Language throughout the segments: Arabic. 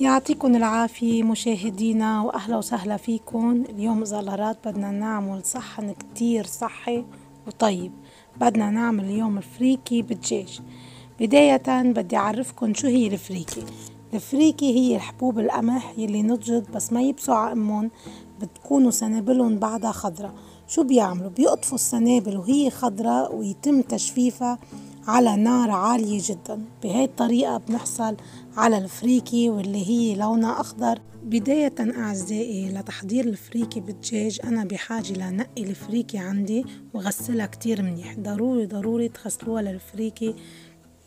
يعطيكم العافية مشاهدينا وأهلا وسهلا فيكم اليوم زلرات بدنا نعمل صحن كتير صحي وطيب بدنا نعمل اليوم الفريكي بالدجاج بداية بدي أعرفكم شو هي الفريكي الفريكي هي الحبوب القمح يلي نضجت بس ما يبسوا عقمهم بتكونوا سنابلهم بعدها خضرة شو بيعملوا بيقطفوا السنابل وهي خضرة ويتم تجفيفها على نار عالية جدا بهاي الطريقة بنحصل على الفريكي واللي هي لونها أخضر بداية أعزائي لتحضير الفريكي بالدجاج أنا بحاجة لنقي الفريكي عندي وغسلها كتير منيح ضروري ضروري تغسلوها للفريكي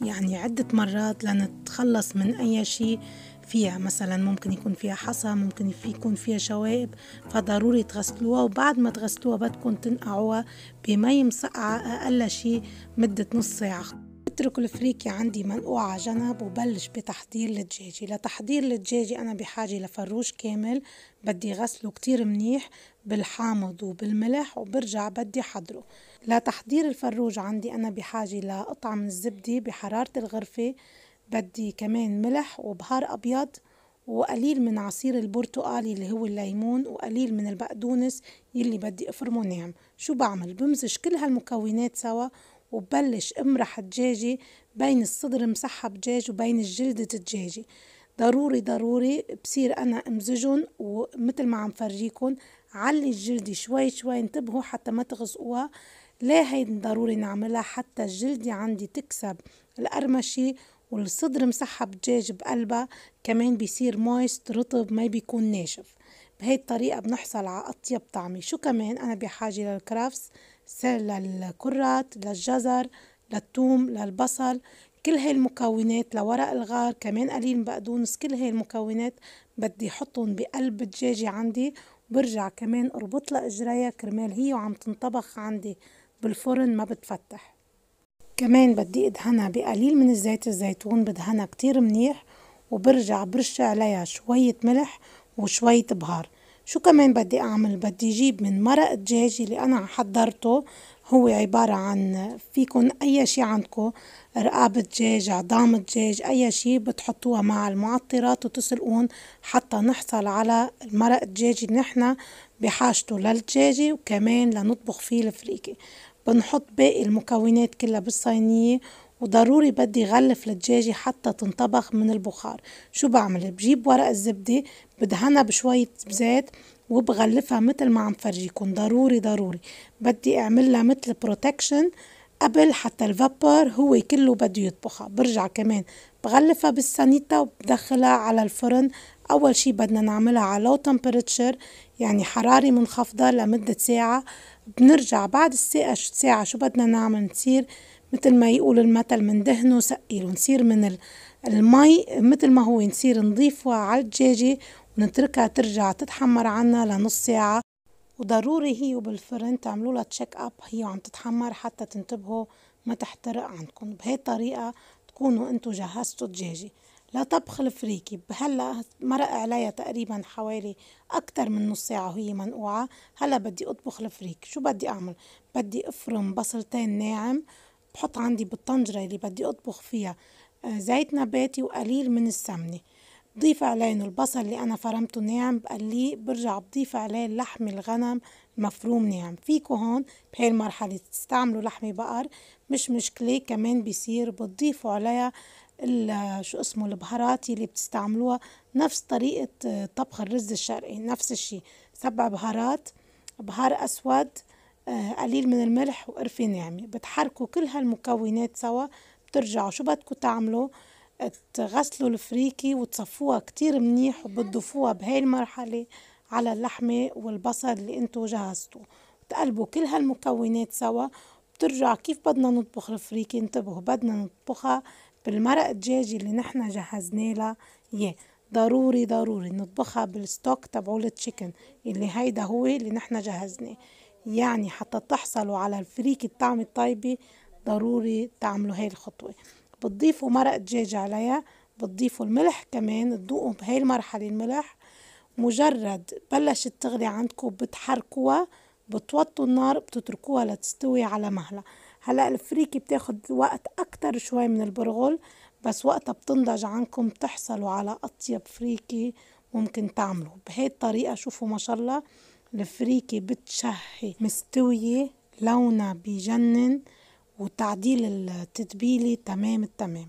يعني عدة مرات لنتخلص من أي شيء فيها مثلا ممكن يكون فيها حصى ممكن يكون فيها شوائب فضروري تغسلوها وبعد ما تغسلوها بدكم تنقعوها بمي مسقعة أقل شي مدة نص ساعة بترك الفريكة عندي منقوعة على جنب وبلش بتحضير الدجاجة لتحضير الدجاجة أنا بحاجة لفروش كامل بدي غسله كتير منيح بالحامض وبالملح وبرجع بدي حضره لتحضير الفروج عندي أنا بحاجة لقطعة من الزبدة بحرارة الغرفة بدي كمان ملح وبهار أبيض وقليل من عصير البرتقالي اللي هو الليمون وقليل من البقدونس يلي بدي أفرمه ناعم شو بعمل بمزج كل هالمكونات سوا وببلش امرح الدجاجة بين الصدر مسحب دجاج وبين الجلدة الدجاجة ضروري ضروري بصير أنا امزجهم ومثل ما عم فرجيكم علي الجلدة شوي شوي انتبهوا حتى ما تغزقوها ليه هيدي ضروري نعملها حتى الجلدة عندي تكسب القرمشة والصدر مسحب دجاج بقلبها كمان بيصير مويست رطب ما بيكون ناشف بهي الطريقة بنحصل على أطيب طعمة شو كمان أنا بحاجة للكرافس سر للكرات للجزر للثوم للبصل كل هاي المكونات لورق الغار كمان قليل بقدونس كل هاي المكونات بدي حطهم بقلب الدجاجة عندي وبرجع كمان اربط لها اجريها كرمال هي وعم تنطبخ عندي بالفرن ما بتفتح كمان بدي ادهنها بقليل من الزيت الزيتون بدهنها كتير منيح وبرجع برش عليها شوية ملح وشوية بهار شو كمان بدي أعمل بدي جيب من مرق دجاج اللي أنا حضرته هو عبارة عن فيكن أي شي عندكو رقاب دجاج عظام دجاج أي شي بتحطوها مع المعطرات وتسلقون حتى نحصل على المرق الدجاج اللي نحنا بحاجته للدجاجة وكمان لنطبخ فيه الفريكة بنحط باقي المكونات كلها بالصينية وضروري بدي غلف الدجاجة حتى تنطبخ من البخار شو بعمل بجيب ورق الزبدة بدهنها بشوية زيت وبغلفها مثل ما عم فرجيكم ضروري ضروري بدي اعملها مثل بروتكشن قبل حتى الفابور هو كله بده يطبخها برجع كمان بغلفها بالسانيتا وبدخلها على الفرن اول شي بدنا نعملها على لو تمبرتشر يعني حرارة منخفضة لمدة ساعة بنرجع بعد الساعة ساعة شو بدنا نعمل نصير مثل ما يقول المثل من دهنه سقيله نصير من المي مثل ما هو نصير نضيفه على الدجاجة ونتركها ترجع تتحمر عنا لنص ساعة وضروري هي وبالفرن تعملوا لها تشيك اب هي وعم تتحمر حتى تنتبهوا ما تحترق عندكم بهي الطريقة تكونوا انتو جهزتوا الدجاجة لطبخ الفريكي هلا مرق عليها تقريبا حوالي أكتر من نص ساعة وهي منقوعة هلا بدي أطبخ الفريك شو بدي أعمل بدي أفرم بصلتين ناعم بحط عندي بالطنجرة اللي بدي أطبخ فيها آه، زيت نباتي وقليل من السمنة بضيف عليه البصل اللي أنا فرمته ناعم بقليه برجع بضيف عليه لحم الغنم المفروم ناعم فيكو هون بهي المرحلة تستعملوا لحمة بقر مش مشكلة كمان بيصير بتضيفوا عليها شو اسمه البهارات اللي بتستعملوها نفس طريقة آه، طبخ الرز الشرقي نفس الشي سبع بهارات بهار أسود آه، قليل من الملح وقرفة ناعمة بتحركوا كل هالمكونات سوا بترجعوا شو بدكم تعملوا تغسلوا الفريكي وتصفوها كتير منيح وبتضيفوها بهاي المرحلة على اللحمة والبصل اللي انتو جهزتوا تقلبوا كل هالمكونات سوا بترجع كيف بدنا نطبخ الفريكي انتبهوا بدنا نطبخها بالمرق الدجاجي اللي نحنا جهزنا له ياه ضروري ضروري نطبخها بالستوك تبعو التشيكن اللي هيدا هو اللي نحنا جهزناه يعني حتى تحصلوا على الفريك الطعم الطيبة ضروري تعملوا هاي الخطوة بتضيفوا مرق دجاج عليها بتضيفوا الملح كمان تذوقوا بهاي المرحلة الملح مجرد بلشت تغلي عندكم بتحركوها بتوطوا النار بتتركوها لتستوي على مهلها هلا الفريكي بتاخد وقت اكتر شوي من البرغل بس وقتها بتنضج عنكم بتحصلوا على اطيب فريكي ممكن تعملوا بهي الطريقة شوفوا ما شاء الله الفريكي بتشهي مستوية لونها بجنن وتعديل التتبيلة تمام التمام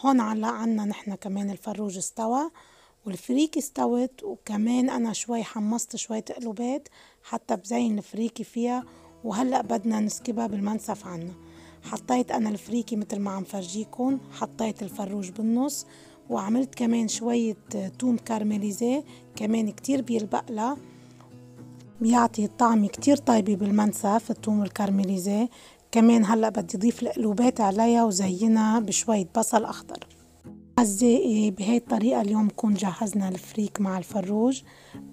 هون علق عنا نحنا كمان الفروج استوى والفريكي استوت وكمان انا شوي حمصت شوية قلوبات حتى بزين الفريكي فيها وهلأ بدنا نسكبها بالمنسف عنا حطيت أنا الفريكة مثل ما عم فرجيكم حطيت الفروج بالنص وعملت كمان شوية آه، توم كارميليزي كمان كتير بيلبقلها بيعطي الطعم كتير طيبة بالمنسف التوم الكارميليزي كمان هلأ بدي أضيف القلوبات عليها وزينها بشوية بصل أخضر أعزائي آه، بهاي الطريقة اليوم بكون جهزنا الفريك مع الفروج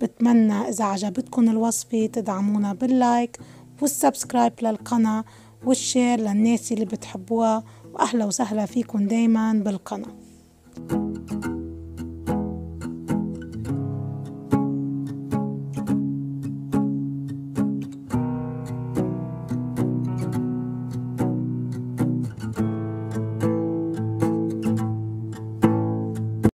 بتمنى إذا عجبتكم الوصفة تدعمونا باللايك والسبسكرايب للقناة والشير للناس اللي بتحبوها وأهلا وسهلا فيكم دايما بالقناة